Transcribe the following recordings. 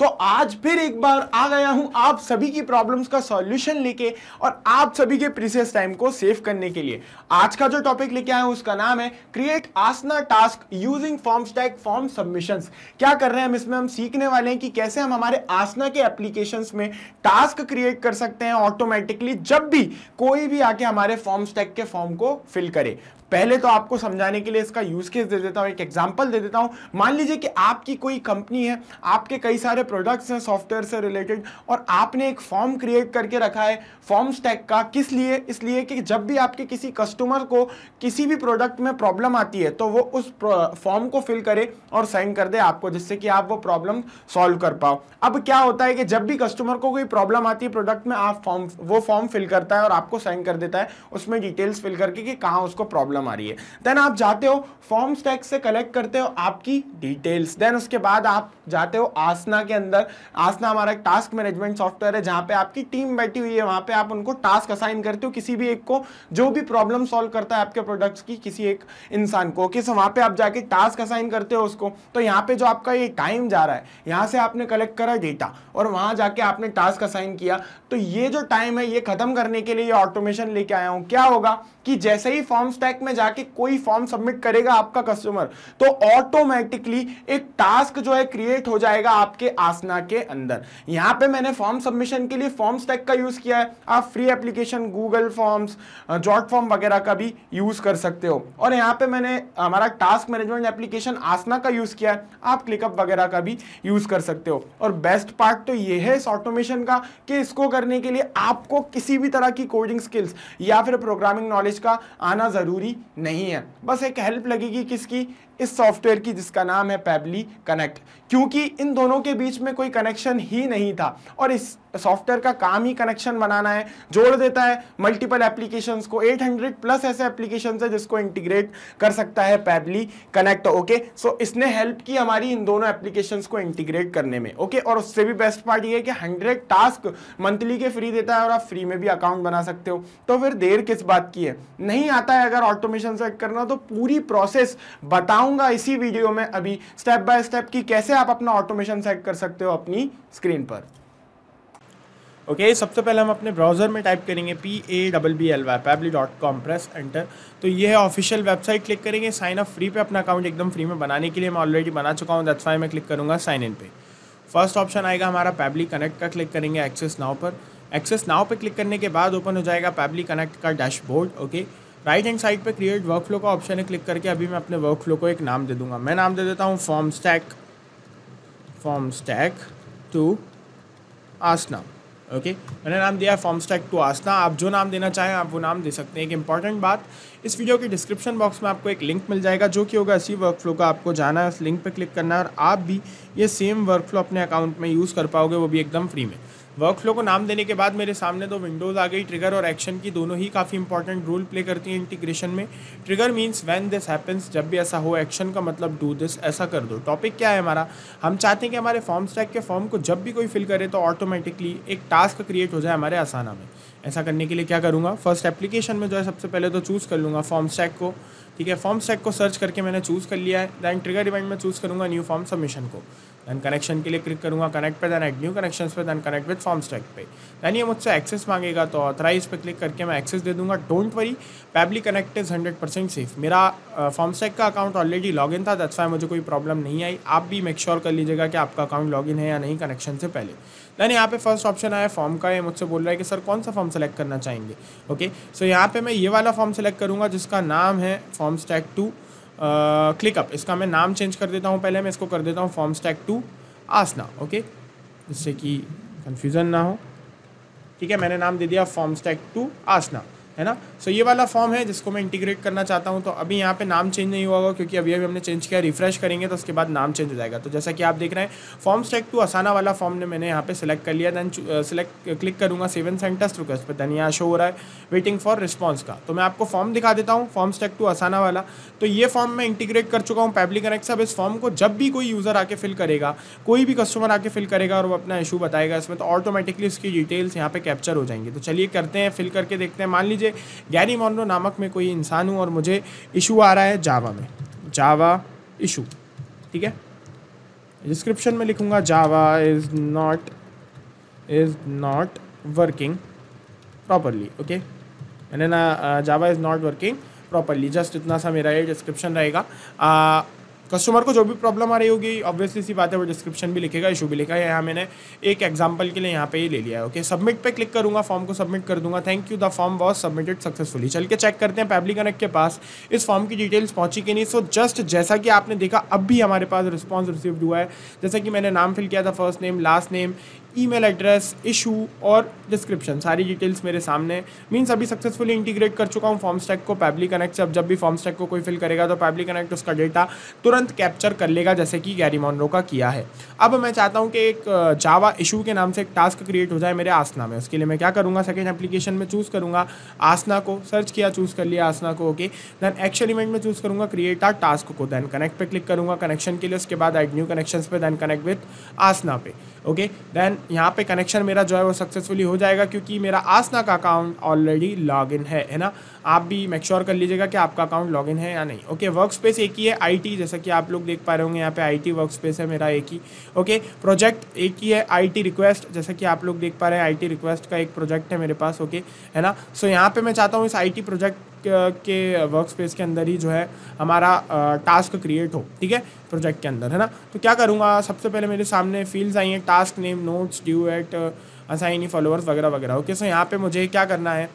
तो आज फिर एक बार आ गया हूं आप सभी की प्रॉब्लम्स का सॉल्यूशन लेके और आप सभी के प्रीसियस टाइम को सेव करने के लिए आज का जो टॉपिक लेके आया हूं उसका नाम है create Asana task using Formstack form submission क्या कर रहे हैं हम इसमें हम सीखने वाले हैं कि कैसे हम हमारे आसना के एप्लीकेशन में टास्क क्रिएट कर सकते हैं ऑटोमेटिकली जब भी कोई भी आके हमारे फॉर्म स्टैक के फॉर्म को फिल करे पहले तो आपको समझाने के लिए इसका यूज केस दे देता हूँ एक एग्जाम्पल दे देता हूँ मान लीजिए कि आपकी कोई कंपनी है आपके कई सारे प्रोडक्ट्स हैं सॉफ्टवेयर से रिलेटेड और आपने एक फॉर्म क्रिएट करके रखा है फॉर्म स्टैक का किस लिए इसलिए कि जब भी आपके किसी कस्टमर को किसी भी प्रोडक्ट में प्रॉब्लम आती है तो वो उस फॉर्म को फिल करे और साइन कर दे आपको जिससे कि आप वो प्रॉब्लम सॉल्व कर पाओ अब क्या होता है कि जब भी कस्टमर को कोई प्रॉब्लम आती है प्रोडक्ट में आप फॉर्म वो फॉर्म फिल करता है और आपको साइन कर देता है उसमें डिटेल्स फिल करके कि कहाँ उसको प्रॉब्लम प्रॉब्लम आ रही है देन आप जाते हो फॉर्म स्टैक से कलेक्ट करते हो आपकी डिटेल्स देन उसके बाद आप जाते हो आसना के अंदर आसना हमारा एक टास्क मैनेजमेंट सॉफ्टवेयर है जहाँ पे आपकी टीम बैठी हुई है वहाँ पे आप उनको टास्क असाइन करते हो किसी भी एक को जो भी प्रॉब्लम सॉल्व करता है आपके प्रोडक्ट्स की किसी एक इंसान को ओके सो वहाँ पे आप जाके टास्क असाइन करते हो उसको तो यहाँ पे जो आपका ये टाइम जा रहा है यहाँ से आपने कलेक्ट करा डेटा और वहाँ जाके आपने टास्क असाइन किया तो ये जो टाइम है ये खत्म करने के लिए ये ऑटोमेशन लेके आया हूँ क्या होगा कि जैसे ही फॉर्म स्टैक में जाके कोई फॉर्म सबमिट करेगा आपका कस्टमर तो ऑटोमेटिकली एक टास्क जो है क्रिएट हो जाएगा आपके आसना के अंदर यहां पे मैंने फॉर्म सबमिशन के लिए फॉर्म स्टैक का यूज किया है आप free application Google forms Jotform वगैरह का भी यूज कर सकते हो और यहां पर मैंने हमारा टास्क मैनेजमेंट एप्लीकेशन आसना का यूज किया है आप क्लिकअप वगैरह का भी यूज कर सकते हो और बेस्ट पार्ट तो यह है इस ऑटोमेशन का कि इसको करने के लिए आपको किसी भी तरह की कोडिंग स्किल्स या फिर प्रोग्रामिंग नॉलेज का आना ज़रूरी नहीं है बस एक हेल्प लगेगी किसकी इस सॉफ्टवेयर की जिसका नाम है पैबली कनेक्ट क्योंकि इन दोनों के बीच में कोई कनेक्शन ही नहीं था और इस सॉफ्टवेयर का काम ही कनेक्शन बनाना है जोड़ देता है मल्टीपल एप्लीकेशंस को 800 प्लस ऐसे एप्लीकेशन है जिसको इंटीग्रेट कर सकता है पैबली कनेक्ट ओके सो इसने हेल्प की हमारी इन दोनों एप्लीकेशंस को इंटीग्रेट करने में ओके और उससे भी बेस्ट पार्ट ये है कि हंड्रेड टास्क मंथली के फ्री देता है और आप फ्री में भी अकाउंट बना सकते हो तो फिर देर किस बात की है नहीं आता है अगर ऑटोमेशन से करना तो पूरी प्रोसेस बताऊँ बताऊंगा इसी वीडियो में अभी स्टेप बाय स्टेप कि कैसे आप अपना ऑटोमेशन सेट कर सकते हो अपनी स्क्रीन पर ओके okay, सबसे पहले हम अपने ब्राउज़र में टाइप करेंगे P A double B L Y Pabbly dot com press enter तो ये है ऑफिशियल वेबसाइट क्लिक करेंगे साइन अप फ्री पे अपना अकाउंट एकदम फ्री में बनाने के लिए मैं ऑलरेडी बना चुका हूँ दैट्स वाई मैं क्लिक करूँगा साइन इन पे फर्स्ट ऑप्शन आएगा हमारा पैबली कनेक्ट का क्लिक करेंगे एक्सेस नाव पर एक्सेस नाव पर क्लिक करने के बाद ओपन हो जाएगा पैबली कनेक्ट का dashboard okay okay? Right hand side पे क्रिएट वर्क फ्लो का ऑप्शन है क्लिक करके अभी मैं अपने वर्क फ्लो को एक नाम दे दूंगा मैं नाम दे देता हूँ Formstack Formstack to Asana okay okay? मैंने नाम दिया है फॉर्म स्टैक टू आसना आप जो नाम देना चाहें आप वो नाम दे सकते हैं एक इंपॉर्टेंट बात इस वीडियो के डिस्क्रिप्शन बॉक्स में आपको एक लिंक मिल जाएगा जो कि होगा इसी वर्क फ्लो का आपको जाना है उस लिंक पर क्लिक करना है और आप भी ये सेम वर्क फ्लो अपने अकाउंट में यूज़ कर पाओगे वो भी एकदम फ्री में वर्कफ्लो को नाम देने के बाद मेरे सामने तो विंडोज़ आ गई ट्रिगर और एक्शन की दोनों ही काफ़ी इंपॉर्टेंट रोल प्ले करती हैं इंटीग्रेशन में trigger means when this happens जब भी ऐसा हो एक्शन का मतलब डू दिस ऐसा कर दो टॉपिक क्या है हमारा हम चाहते हैं कि हमारे फॉर्म स्टैक के फॉर्म को जब भी कोई फिल करे तो ऑटोमेटिकली एक टास्क क्रिएट हो जाए हमारे आसाना में ऐसा करने के लिए क्या करूँगा फर्स्ट एप्लीकेशन में जो है सबसे पहले तो चूज़ कर लूँगा फॉर्म स्टैक को ठीक है फॉर्म स्टैक को सर्च करके मैंने चूज़ कर लिया है दैन ट्रिगर इवेंट में चूज़ करूँगा न्यू फॉर्म सबमिशन को दैन कनेक्शन के लिए क्लिक करूँगा कनेक्ट पे दैन एड न्यू कनेक्शन पे then connect with Formstack पे दैन ये मुझसे एक्सेस मांगेगा तो ऑथराइज पे क्लिक करके मैं एक्सेस दे दूंगा don't worry Pabbly connect is hundred percent safe मेरा फॉर्म स्टैक का अकाउंट ऑलरेडी लॉग इन था दैट्स वाई मुझे कोई प्रॉब्लम नहीं आई आप भी मेक श्योर कर लीजिएगा कि आपका अकाउंट लॉग इन है या नहीं कनेक्शन से पहले दैन यहाँ पे फर्स्ट ऑप्शन आया फॉर्म का ये मुझसे बोल रहा है कि सर कौन सा फॉर्म सेलेक्ट करना चाहेंगे ओके सो यहाँ पे मैं ये वाला फॉर्म सेलेक्ट करूँगा जिसका नाम है फॉर्म स्टैक टू क्लिकअप इसका मैं नाम चेंज कर देता हूँ पहले मैं इसको कर देता हूँ Formstack to Asana okay जिससे कि कन्फ्यूज़न ना हो ठीक है मैंने नाम दे दिया फॉर्म स्टैक टू आसना है ना सो so ये वाला फॉर्म है जिसको मैं इंटीग्रेट करना चाहता हूँ तो अभी यहाँ पे नाम चेंज नहीं हुआ होगा क्योंकि अभी अभी हमने चेंज किया रिफ्रेश करेंगे तो उसके बाद नाम चेंज हो जाएगा तो जैसा कि आप देख रहे हैं फॉर्म स्टेक टू आसाना वाला फॉर्म ने मैंने यहाँ पे सेलेक्ट कर लिया देन सेलेक्ट क्लिक करूँगा सेवन सेंटर्स रिक्वेस्ट पर देन यहाँ शो हो रहा है वेटिंग फॉर रिस्पॉन्स का तो मैं आपको फॉर्म दिखा देता हूँ फॉर्म स्टेक टू आसाना वाला तो ये फॉर्म मैं इंटीग्रेट कर चुका हूँ पैबली कनेक्ट अब इस फॉर्म को जब भी कोई यूज़र आके फिल करेगा कोई भी कस्टमर आके फिल करेगा और वो अपना इशू बताएगा इसमें तो ऑटोमेटिकली इसकी डिटेल्स यहाँ पे कैप्चर हो जाएंगे तो चलिए करते हैं फिल करके देखते हैं मान लीजिए लीजिए गैरी मॉनरो नामक में कोई इंसान हूँ और मुझे इशू आ रहा है जावा में जावा इशू ठीक है डिस्क्रिप्शन में लिखूँगा Java is not is not working properly okay मैंने ना Java is not working properly just इतना सा मेरा ये डिस्क्रिप्शन रहेगा कस्टमर को जो भी प्रॉब्लम आ रही होगी ऑब्वियसली सी बात है वो डिस्क्रिप्शन भी लिखेगा इशू भी लिखा है यहाँ मैंने एक एग्जाम्पल के लिए यहाँ पे ही ले लिया है ओके सबमिट पे क्लिक करूँगा फॉर्म को सबमिट कर दूंगा thank you the form was submitted successfully चल के चेक करते हैं पैबली कनेक्ट के पास इस फॉर्म की डिटेल्स पहुँची कि नहीं सो so, जस्ट जैसा कि आपने देखा अब भी हमारे पास रिस्पॉन्स रिसीव्ड हुआ है जैसा कि मैंने नाम फिल किया था first name last name email address issue और डिस्क्रिप्शन सारी डिटेल्स मेरे सामने मीन्स अभी सक्सेसफुली इंटीग्रेट कर चुका हूँ फॉर्म स्टैक को पैबली कनेक्ट से अब जब भी फॉर्म स्टैक को कोई फिल करेगा तो पैबली कनेक्ट उसका डेटा तुरंत कैप्चर कर लेगा जैसे कि गैरी मॉनरो का किया है अब मैं चाहता हूँ कि एक जावा इशू के नाम से एक टास्क क्रिएट हो जाए मेरे आसना में उसके लिए मैं क्या करूँगा सेकेंड एप्लीकेशन में चूज़ करूँगा आसना को सर्च किया चूज़ कर लिया आसना को ओके देन एक्शन इवेंट में चूज़ करूँगा क्रिएट आ टास्क को देन कनेक्ट पर क्लिक करूँगा कनेक्शन के लिए उसके बाद एड न्यू कनेक्शन पे देन कनेक्ट विथ आसना पे ओके देन यहाँ पे कनेक्शन मेरा जो है वो सक्सेसफुली हो जाएगा क्योंकि मेरा आसना का अकाउंट ऑलरेडी लॉग है है ना आप भी मेक श्योर कर लीजिएगा कि आपका अकाउंट इन है या नहीं ओके वर्क स्पेस एक ही है आईटी जैसा कि आप लोग देख पा रहे होंगे यहाँ पे आईटी वर्क स्पेस है मेरा एक ही ओके प्रोजेक्ट एक ही है आईटी रिक्वेस्ट जैसा कि आप लोग देख पा रहे हैं आईटी रिक्वेस्ट का एक प्रोजेक्ट है मेरे पास ओके है ना सो यहाँ पर मैं चाहता हूँ इस आई प्रोजेक्ट के वर्क स्पेस के अंदर ही जो है हमारा टास्क क्रिएट हो ठीक है प्रोजेक्ट के अंदर है ना तो क्या करूँगा सबसे पहले मेरे सामने फील्ड्स आई हैं task name notes due at assignee followers वगैरह वगैरह ओके सो यहाँ पे मुझे क्या करना है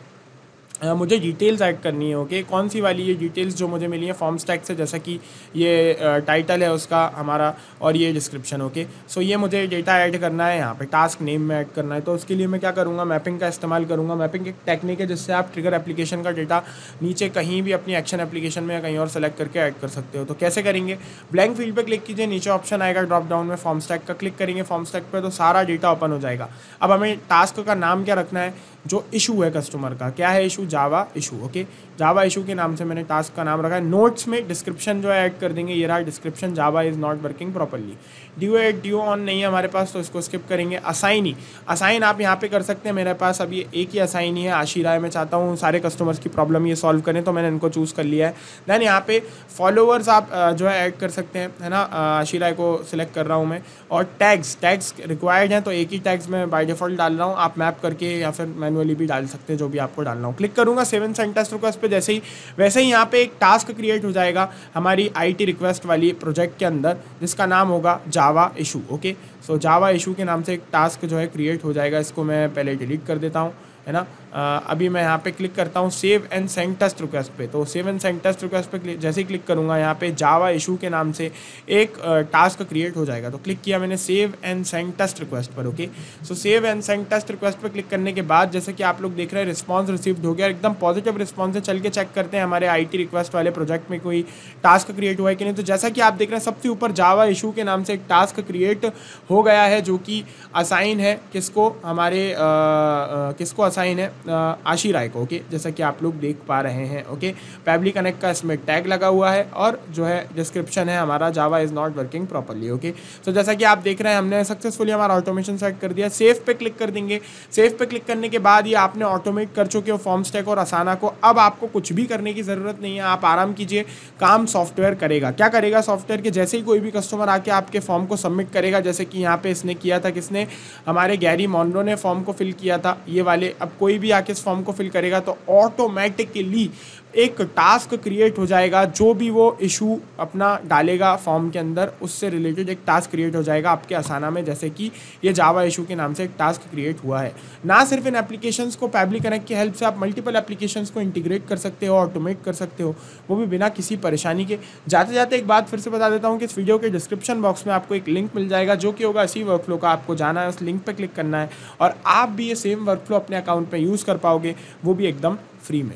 मुझे डिटेल्स ऐड करनी है ओके कौन सी वाली ये डिटेल्स जो मुझे मिली है फॉर्म स्टैक से जैसा कि ये टाइटल है उसका हमारा और ये डिस्क्रिप्शन ओके सो ये मुझे डेटा ऐड करना है यहाँ पे टास्क नेम में ऐड करना है तो उसके लिए मैं क्या करूँगा मैपिंग का इस्तेमाल करूँगा मैपिंग एक टेक्निक है जिससे आप ट्रिगर एप्लीकेशन का डेटा नीचे कहीं भी अपनी एक्शन एप्लीकेशन में या कहीं और सेलेक्ट करके ऐड कर सकते हो तो कैसे करेंगे ब्लैंक फील्ड पर क्लिक कीजिए नीचे ऑप्शन आएगा ड्रॉप डाउन में फॉर्म स्टैक का क्लिक करेंगे फॉर्म स्टैक पर तो सारा डेटा ओपन हो जाएगा अब हमें टास्क का नाम क्या रखना है जो इशू है कस्टमर का क्या है issue Java issue okay Java issue के नाम से मैंने टास्क का नाम रखा है नोट्स में डिस्क्रिप्शन जो है ऐड कर देंगे ये रहा description Java is not working properly due at due on नहीं है हमारे पास तो इसको स्किप करेंगे असाइन ही असाइन आप यहाँ पे कर सकते हैं मेरे पास अभी एक ही असाइन ही है आशीराय मैं चाहता हूँ सारे कस्टमर्स की प्रॉब्लम ये सॉल्व करें तो मैंने इनको चूज़ कर लिया है देन यहाँ पे फॉलोअर्स आप जो है ऐड कर सकते हैं है ना आशीरा को सिलेक्ट कर रहा हूँ मैं और टैग्स टैग्स रिक्वायर्ड हैं तो एक ही टैग्स मैं बाई डिफ़ॉल्ट डाल रहा हूँ आप मैप करके या फिर मैं मैनुअली भी डाल सकते हैं जो भी आपको डालना हो क्लिक करूंगा सेवन सेंटर्स रिक्वेस्ट पे जैसे ही वैसे ही यहाँ पे एक टास्क क्रिएट हो जाएगा हमारी आईटी रिक्वेस्ट वाली प्रोजेक्ट के अंदर जिसका नाम होगा Java issue okay so Java issue के नाम से एक टास्क जो है क्रिएट हो जाएगा इसको मैं पहले डिलीट कर देता हूँ है ना अभी मैं यहाँ पे क्लिक करता हूँ save and send test request पे तो save and send test request पे जैसे ही क्लिक करूँगा यहाँ पे जावा इशू के नाम से एक टास्क क्रिएट हो जाएगा तो क्लिक किया मैंने save and send test request पर okay so save and send test request पर क्लिक करने के बाद जैसे कि आप लोग देख रहे हैं रिस्पॉन्स रिसीव्ड हो गया एकदम पॉजिटिव रिस्पॉन्स है चल के चेक करते हैं हमारे आई रिक्वेस्ट वाले प्रोजेक्ट में कोई टास्क क्रिएट हुआ है कि नहीं तो जैसा कि आप देख रहे हैं सबसे ऊपर जावा इशू के नाम से एक टास्क क्रिएट हो गया है जो कि असाइन है किसको हमारे किसको असाइन है आशी राय को ओके जैसा कि आप लोग देख पा रहे हैं ओके पैबली कनेक्ट का इसमें टैग लगा हुआ है और जो है डिस्क्रिप्शन है हमारा Java is not working properly okay so जैसा कि आप देख रहे हैं हमने सक्सेसफुली हमारा ऑटोमेशन सेट कर दिया सेफ पे क्लिक कर देंगे सेफ पे क्लिक करने के बाद ये आपने ऑटोमेट कर चुके हो फॉर्म स्टैक और आसाना को अब आपको कुछ भी करने की ज़रूरत नहीं है आप आराम कीजिए काम सॉफ्टवेयर करेगा क्या करेगा सॉफ्टवेयर के जैसे ही कोई भी कस्टमर आके आपके फॉर्म को सबमिट करेगा जैसे कि यहाँ पे इसने किया था किसने हमारे गैरी मॉन्ड्रो ने फॉर्म को फिल किया था ये वाले अब कोई भी आके इस फॉर्म को फिल करेगा तो ऑटोमेटिकली एक टास्क क्रिएट हो जाएगा जो भी वो इशू अपना डालेगा फॉर्म के अंदर उससे रिलेटेड एक टास्क क्रिएट हो जाएगा आपके असाना में जैसे कि ये जावा इशू के नाम से एक टास्क क्रिएट हुआ है ना सिर्फ इन एप्लीकेशंस को पैबली कनेक्ट की हेल्प से आप मल्टीपल एप्लीकेशंस को इंटीग्रेट कर सकते हो ऑटोमेट कर सकते हो वो भी बिना किसी परेशानी के जाते जाते एक बात फिर से बता देता हूँ कि इस वीडियो के डिस्क्रिप्शन बॉक्स में आपको एक लिंक मिल जाएगा जो कि होगा इसी वर्कफ्लो का आपको जाना है उस लिंक पर क्लिक करना है और आप भी ये सेम वर्कफ्लो अपने अकाउंट में यूज़ कर पाओगे वो भी एकदम फ्री में